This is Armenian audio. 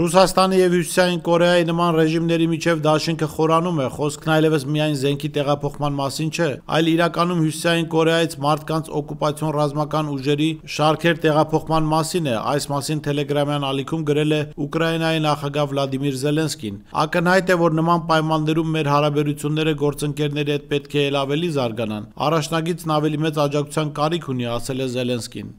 Ռուսաստանի եւ Հյուսիսային Կորեայի նման ռեժիմների միջև դաշինքը խորանում է։ Խոսքն այլևս միայն զենքի տեղափոխման մասին չէ, այլ իրականում Հյուսիսային Կորեայից մարդկանց օկուպացիոն ռազմական ուժերի շարքեր տեղափոխման մասին է։ Այս մասին Telegram-յան ալիքում գրել է Ուկրաինայի նախագահ Վլադիմիր Զելենսկին։ Ակնհայտ է, որ նման պայմաններում մեր հարաբերությունները գործընկերների հետ պետք է ել ավելի զարգանան։ Առաջնագիծն ավելի մեծ աջակցության կարիք ունի, ասել է Զելենսկին։